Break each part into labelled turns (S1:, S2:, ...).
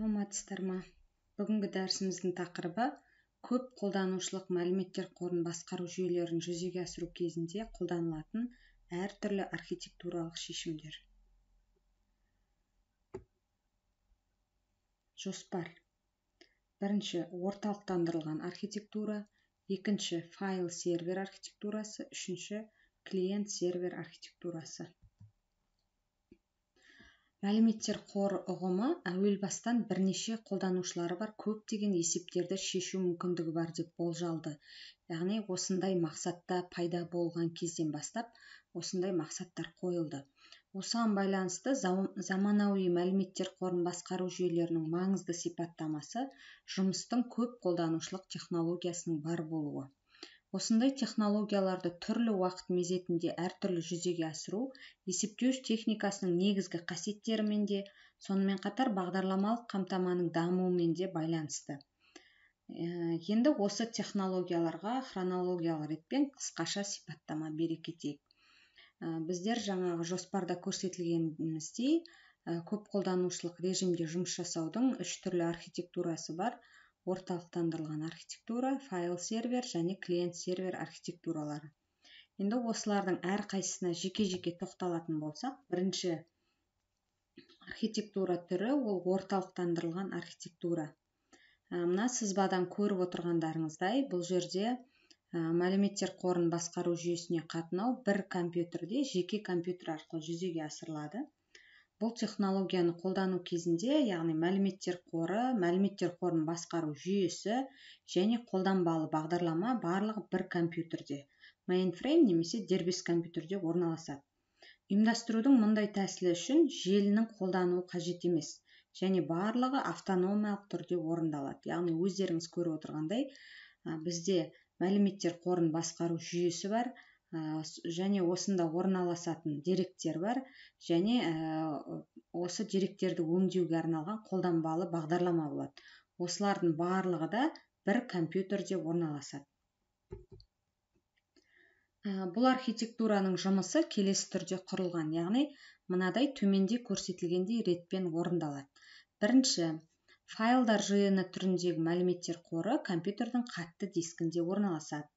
S1: саламатсыздар ма бүгінгі дәрісіміздің тақырыбы көп қолданушылық мәліметтер қорын басқару жүйелерін жүзеге асыру кезінде қолданылатын әртүрлі архитектуралық шешімдер жоспар бірінші орталықтандырылған архитектура екінші файл сервер архитектурасы үшінші клиент сервер архитектурасы мәліметтер қоры ұғымы әуел бастан бірнеше қолданушылары бар көптеген есептерді шешу мүмкіндігі бар деп болжалды яғни осындай мақсатта пайда болған кезден бастап осындай мақсаттар қойылды осыған байланысты заманауи мәліметтер қорын басқару жүйелерінің маңызды сипаттамасы жұмыстың көп қолданушылық технологиясының бар болуы осындай технологияларды түрлі уақыт мезетінде әртүрлі жүзеге асыру есептеуіш техникасының негізгі қасиеттерімен де сонымен қатар бағдарламалық қамтаманың дамуымен де байланысты енді осы технологияларға хронологиялық ретпен қысқаша сипаттама бере кетейік біздер жаңағы жоспарда көрсетілгеніміздей көп қолданушылық режимде жұмыс жасаудың үш түрлі архитектурасы бар орталықтандырылған архитектура файл сервер және клиент сервер архитектуралары енді осылардың әр қайсысына жеке жеке тоқталатын болсақ бірінші архитектура түрі ол орталықтандырылған архитектура ә, мына сызбадан көріп отырғандарыңыздай бұл жерде ә, мәліметтер қорын басқару жүйесіне қатынау бір компьютерде жеке компьютер арқылы жүзеге асырылады бұл технологияны қолдану кезінде яғни мәліметтер қоры мәліметтер қорын басқару жүйесі және қолданбалы бағдарлама барлығы бір компьютерде мейнфрейм немесе дербес компьютерде орналасады ұйымдастырудың мұндай тәсілі үшін желінің қолдануы қажет емес және барлығы автономиялық түрде орындалады яғни өздеріңіз көріп отырғандай бізде мәліметтер қорын басқару жүйесі бар Э, және осында орналасатын деректер бар және э, осы деректерді өңдеуге арналған қолданбалы бағдарлама болады осылардың барлығы да бір компьютерде орналасады э, бұл архитектураның жұмысы келесі түрде құрылған яғни мынадай төменде көрсетілгендей ретпен орындалады бірінші файлдар жиыны түріндегі мәліметтер қоры компьютердің қатты дискінде орналасады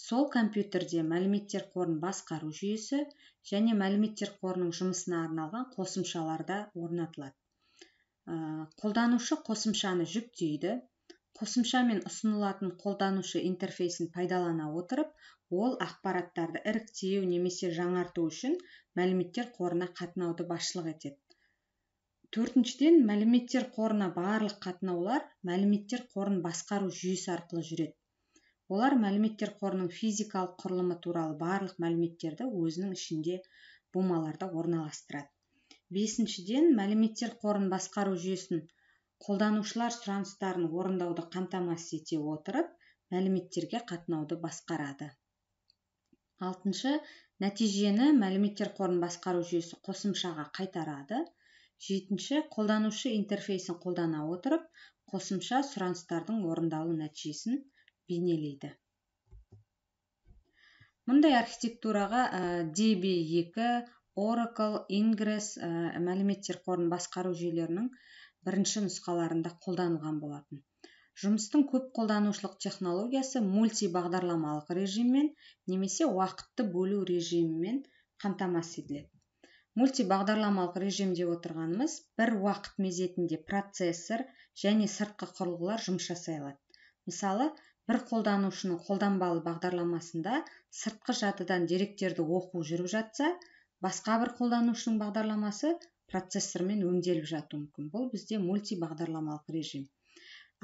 S1: сол компьютерде мәліметтер қорын басқару жүйесі және мәліметтер қорының жұмысына арналған қосымшаларда да орнатылады ә, қолданушы қосымшаны жүктейді мен ұсынылатын қолданушы интерфейсін пайдалана отырып ол ақпараттарды іріктеу немесе жаңарту үшін мәліметтер қорына қатынауды басшылық етеді төртіншіден мәліметтер қорына барлық қатынаулар мәліметтер қорын басқару жүйесі арқылы жүреді олар мәліметтер қорының физикалық құрылымы туралы барлық мәліметтерді өзінің ішінде бумаларда орналастырады бесіншіден мәліметтер қорын басқару жүйесін қолданушылар сұраныстарын орындауды қамтамасыз ете отырып мәліметтерге қатынауды басқарады алтыншы нәтижені мәліметтер қорын басқару жүйесі қосымшаға қайтарады жетінші қолданушы интерфейсін қолдана отырып қосымша сұраныстардың орындалу нәтижесін бейнелейді мұндай архитектураға db 2 oracle ingress мәліметтер қорын басқару жүйелерінің бірінші нұсқаларында қолданылған болатын жұмыстың көп қолданушылық технологиясы мультибағдарламалық режиммен немесе уақытты бөлу режимімен қамтамасыз етіледі мультибағдарламалық режим деп отырғанымыз бір уақыт мезетінде процессор және сыртқы құрылғылар жұмыс жасай алады мысалы бір қолданушының қолданбалы бағдарламасында сыртқы жадыдан деректерді оқу жүріп жатса басқа бір қолданушының бағдарламасы процессормен өңделіп жатуы мүмкін бұл бізде мультибағдарламалық режим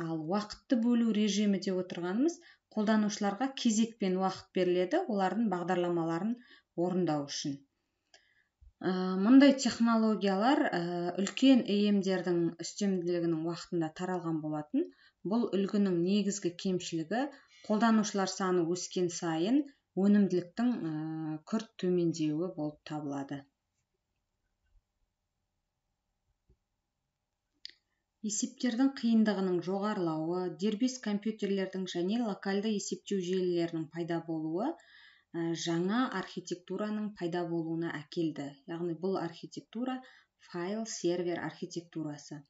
S1: ал уақытты бөлу режимі деп отырғанымыз қолданушыларға кезекпен уақыт беріледі олардың бағдарламаларын орындау үшін ә, мұндай технологиялар ә, үлкен эмдердің үстемділігінің уақытында таралған болатын бұл үлгінің негізгі кемшілігі қолданушылар саны өскен сайын өнімділіктің э, күрт төмендеуі болып табылады есептердің қиындығының жоғарылауы дербес компьютерлердің және локальды есептеу желілерінің пайда болуы э, жаңа архитектураның пайда болуына әкелді яғни бұл архитектура файл сервер архитектурасы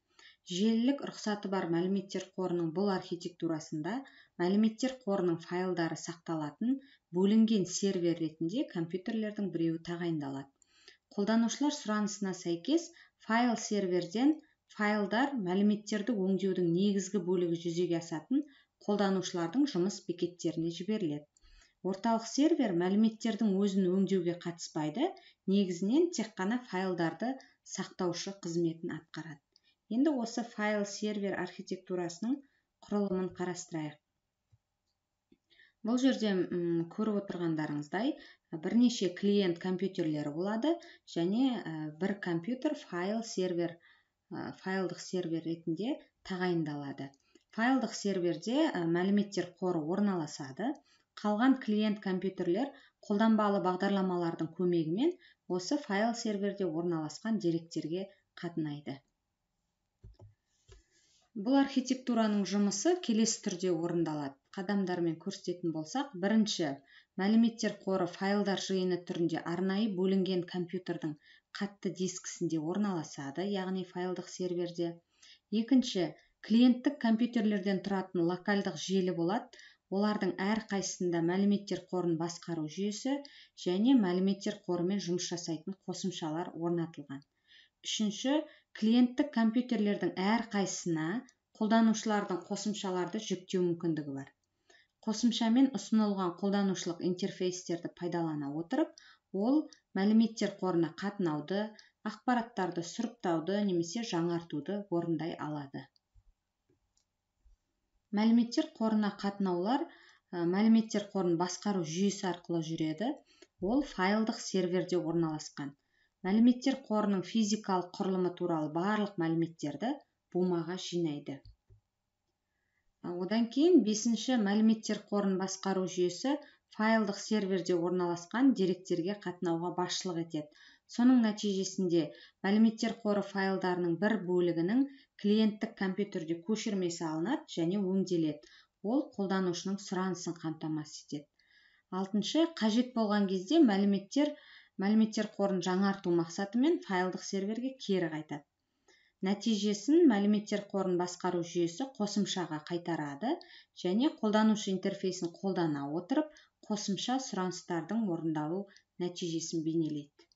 S1: желілік рұқсаты бар мәліметтер қорының бұл архитектурасында мәліметтер қорының файлдары сақталатын бөлінген сервер ретінде компьютерлердің біреуі тағайындалады қолданушылар сұранысына сәйкес файл серверден файлдар мәліметтерді өңдеудің негізгі бөлігі жүзеге асатын қолданушылардың жұмыс бекеттеріне жіберіледі орталық сервер мәліметтердің өзін өңдеуге қатыспайды негізінен тек қана файлдарды сақтаушы қызметін атқарады енді осы файл сервер архитектурасының құрылымын қарастырайық бұл жерде көріп отырғандарыңыздай бірнеше клиент компьютерлері болады және бір компьютер файл сервер файлдық сервер ретінде тағайындалады файлдық серверде мәліметтер қоры орналасады қалған клиент компьютерлер қолданбалы бағдарламалардың көмегімен осы файл серверде орналасқан деректерге қатынайды бұл архитектураның жұмысы келесі түрде орындалады қадамдармен көрсететін болсақ бірінші мәліметтер қоры файлдар жиыны түрінде арнайы бөлінген компьютердің қатты дискісінде орналасады яғни файлдық серверде екінші клиенттік компьютерлерден тұратын локальдық желі болады олардың әрқайсысында мәліметтер қорын басқару жүйесі және мәліметтер қорымен жұмыс жасайтын қосымшалар орнатылған үшінші клиенттік компьютерлердің әр әрқайсысына қолданушылардың қосымшаларды жүктеу мүмкіндігі бар қосымшамен ұсынылған қолданушылық интерфейстерді пайдалана отырып ол мәліметтер қорына қатынауды ақпараттарды сұрыптауды немесе жаңартуды орындай алады мәліметтер қорына қатынаулар э, мәліметтер қорын басқару жүйесі арқылы жүреді ол файлдық серверде орналасқан мәліметтер қорының физикалық құрылымы туралы барлық мәліметтерді бумаға жинайды одан кейін бесінші мәліметтер қорын басқару жүйесі файлдық серверде орналасқан деректерге қатынауға басшылық етеді соның нәтижесінде мәліметтер қоры файлдарының бір бөлігінің клиенттік компьютерде көшірмесі алынады және өңделеді ол қолданушының сұранысын қамтамасыз етеді алтыншы қажет болған кезде мәліметтер мәліметтер қорын жаңарту мақсатымен файлдық серверге кері қайтады нәтижесін мәліметтер қорын басқару жүйесі қосымшаға қайтарады және қолданушы интерфейсін қолдана отырып қосымша сұраныстардың орындалу нәтижесін бейнелейді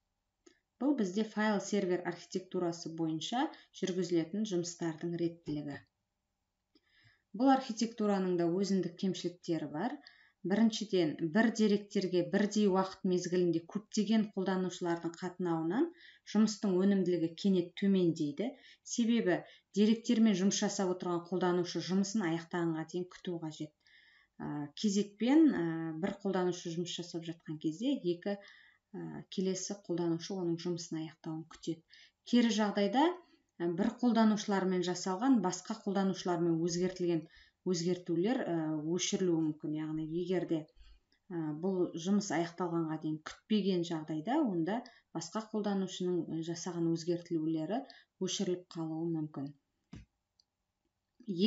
S1: бұл бізде файл сервер архитектурасы бойынша жүргізілетін жұмыстардың реттілігі бұл архитектураның да өзіндік кемшіліктері бар біріншіден бір деректерге бірдей уақыт мезгілінде көптеген қолданушылардың қатынауынан жұмыстың өнімділігі кенет төмендейді себебі деректермен жұмыс жасап отырған қолданушы жұмысын аяқтағанға дейін күту қажет ә, кезекпен ә, бір қолданушы жұмыс жасап жатқан кезде екі ә, келесі қолданушы оның жұмысын аяқтауын күтеді кері жағдайда ә, бір қолданушылармен жасалған басқа қолданушылармен өзгертілген өзгертулер э, өшірілуі мүмкін яғни егер де э, бұл жұмыс аяқталғанға дейін күтпеген жағдайда онда басқа қолданушының э, жасаған өзгертілулері өшіріліп қалуы мүмкін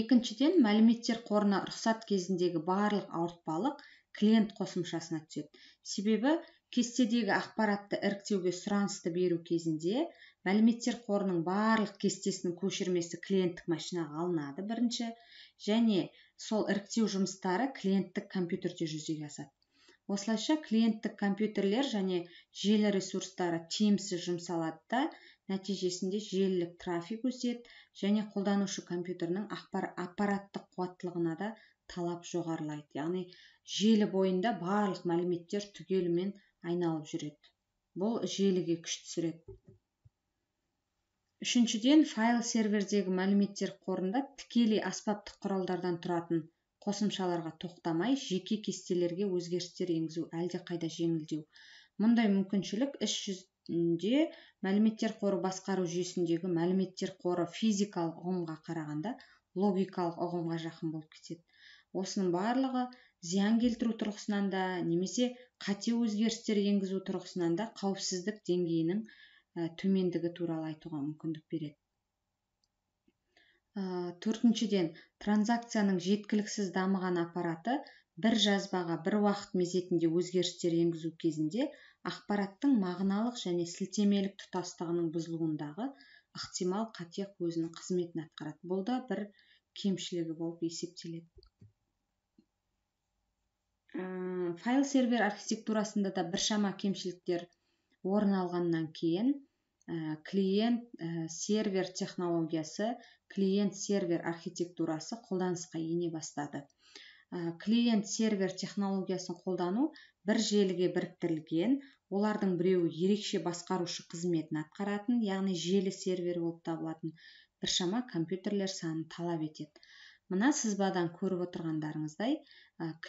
S1: екіншіден мәліметтер қорына рұқсат кезіндегі барлық ауыртпалық клиент қосымшасына түседі себебі кестедегі ақпаратты іріктеуге сұранысты беру кезінде мәліметтер қорының барлық кестесінің көшірмесі клиенттік машинаға алынады бірінші және сол іріктеу жұмыстары клиенттік компьютерде жүзеге асады осылайша клиенттік компьютерлер және желі ресурстары тиімсіз жұмсалады да нәтижесінде желілік трафик өседі және қолданушы компьютерінің аппараттық қуаттылығына да талап жоғарылайды яғни желі бойында барлық мәліметтер түгелімен айналып жүреді бұл желіге күш түсіреді үшіншіден файл сервердегі мәліметтер қорында тікелей аспаптық құралдардан тұратын қосымшаларға тоқтамай жеке кестелерге өзгерістер енгізу қайда жеңілдеу мұндай мүмкіншілік іс жүзінде мәліметтер қоры басқару жүйесіндегі мәліметтер қоры физикалық ұғымға қарағанда логикалық ұғымға жақын болып кетеді осының барлығы зиян келтіру тұрғысынан да немесе қате өзгерістер енгізу тұрғысынан да қауіпсіздік деңгейінің Ә, төмендігі туралы айтуға мүмкіндік береді ә, төртіншіден транзакцияның жеткіліксіз дамыған аппараты бір жазбаға бір уақыт мезетінде өзгерістер енгізу кезінде ақпараттың мағыналық және сілтемелік тұтастығының бұзылуындағы ықтимал қате өзінің қызметін атқарады бұл да бір кемшілігі болып есептеледі ә, файл сервер архитектурасында да біршама кемшіліктер орын алғаннан кейін Э, клиент э, сервер технологиясы клиент сервер архитектурасы қолданысқа ене бастады э, клиент сервер технологиясын қолдану бір желіге біріктірілген олардың біреуі ерекше басқарушы қызметін атқаратын яғни желі сервері болып табылатын біршама компьютерлер санын талап етеді мына сызбадан көріп отырғандарыңыздай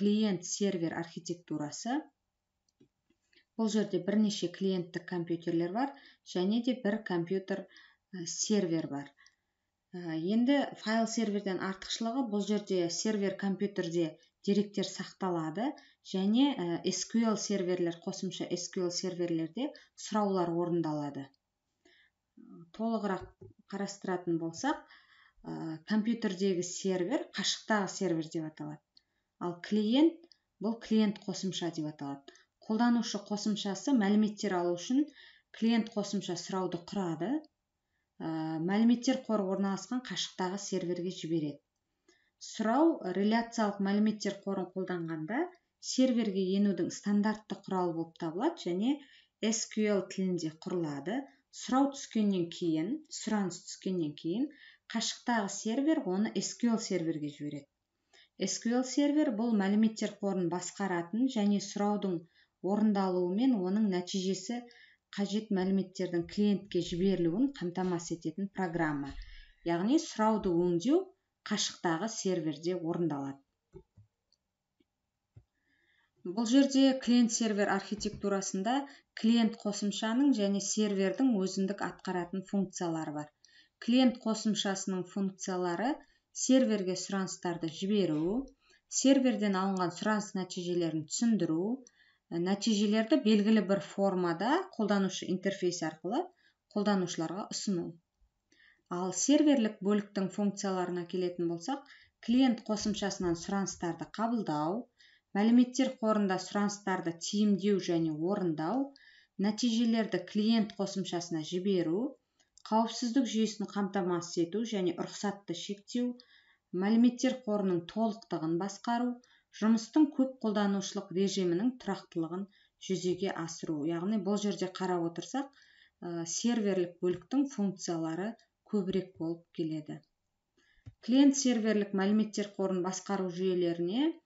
S1: клиент сервер архитектурасы бұл жерде бірнеше клиенттік компьютерлер бар және де бір компьютер э, сервер бар э, енді файл серверден артықшылығы бұл жерде сервер компьютерде деректер сақталады және SQL э, серверлер қосымша SQL серверлерде сұраулар орындалады толығырақ қарастыратын болсақ компьютердегі сервер қашықтағы сервер деп аталады ал клиент бұл клиент қосымша деп аталады қолданушы қосымшасы мәліметтер алу үшін клиент қосымша сұрауды құрады ә, мәліметтер қоры орналасқан қашықтағы серверге жібереді сұрау реляциялық мәліметтер қорын қолданғанда серверге енудің стандартты құралы болып табылады және SQL тілінде құрылады сұрау түскеннен кейін сұраныс түскеннен кейін қашықтағы сервер оны SQL серверге жібереді SQL сервер бұл мәліметтер қорын басқаратын және сұраудың орындалуы мен оның нәтижесі қажет мәліметтердің клиентке жіберілуін қамтамасыз ететін программа яғни сұрауды өңдеу қашықтағы серверде орындалады бұл жерде клиент сервер архитектурасында клиент қосымшаның және сервердің өзіндік атқаратын функциялары бар клиент қосымшасының функциялары серверге сұраныстарды жіберу серверден алынған сұраныс нәтижелерін түсіндіру Э, нәтижелерді белгілі бір формада қолданушы интерфейс арқылы қолданушыларға ұсыну ал серверлік бөліктің функцияларына келетін болсақ клиент қосымшасынан сұраныстарды қабылдау мәліметтер қорында сұраныстарды тиімдеу және орындау нәтижелерді клиент қосымшасына жіберу қауіпсіздік жүйесін қамтамасыз ету және рұқсатты шектеу мәліметтер қорының толықтығын басқару жұмыстың көп қолданушылық режимінің тұрақтылығын жүзеге асыру яғни бұл жерде қарап отырсақ э, серверлік бөліктің функциялары көбірек болып келеді клиент серверлік мәліметтер қорын басқару жүйелеріне э,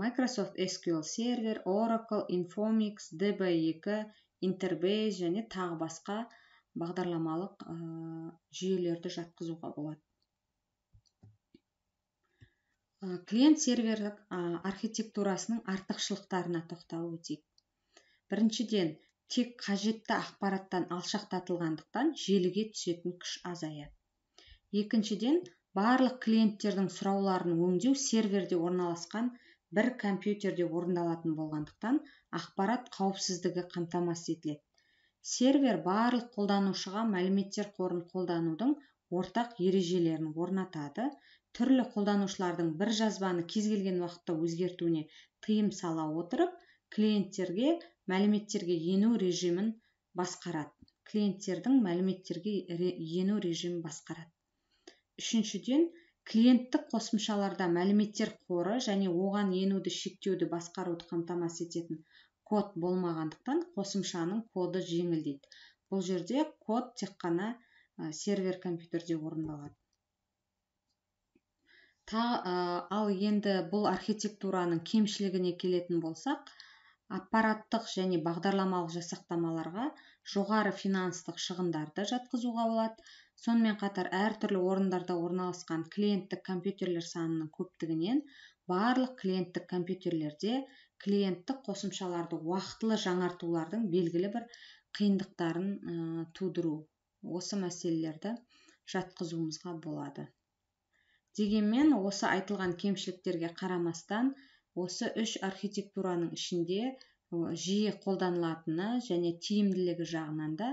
S1: Microsoft SQL Server, Oracle, Infomix, DB2, Interbase және тағы басқа бағдарламалық ә, жүйелерді жатқызуға болады Э, клиент серверлік архитектурасының артықшылықтарына тоқталып өтейік біріншіден тек қажетті ақпараттан алшақтатылғандықтан желіге түсетін күш азаяды екіншіден барлық клиенттердің сұрауларын өңдеу серверде орналасқан бір компьютерде орындалатын болғандықтан ақпарат қауіпсіздігі қамтамасыз етіледі сервер барлық қолданушыға мәліметтер қорын қолданудың ортақ ережелерін орнатады түрлі қолданушылардың бір жазбаны кез келген уақытта өзгертуіне тыйым сала отырып клиенттерге мәліметтерге ену режимін басқарады клиенттердің мәліметтерге ену режимін басқарады үшіншіден клиенттік қосымшаларда мәліметтер қоры және оған енуді шектеуді басқаруды қамтамасыз ететін код болмағандықтан қосымшаның коды жеңілдейді бұл жерде код тек қана сервер компьютерде орындалады та, э, ал енді бұл архитектураның кемшілігіне келетін болсақ аппараттық және бағдарламалық жасақтамаларға жоғары финанстық шығындарды жатқызуға болады сонымен қатар әртүрлі орындарда орналасқан клиенттік компьютерлер санының көптігінен барлық клиенттік компьютерлерде клиенттік қосымшаларды уақытылы жаңартулардың белгілі бір қиындықтарын э, тудыру осы мәселелерді жатқызуымызға болады дегенмен осы айтылған кемшіліктерге қарамастан осы үш архитектураның ішінде жиі қолданылатыны және тиімділігі жағынан да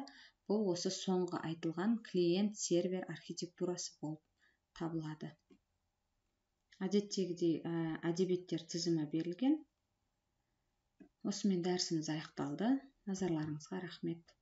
S1: бұл осы соңғы айтылған клиент сервер архитектурасы болып табылады әдеттегідей ә, әдебиеттер тізімі берілген осымен дәрісіміз аяқталды назарларыңызға рахмет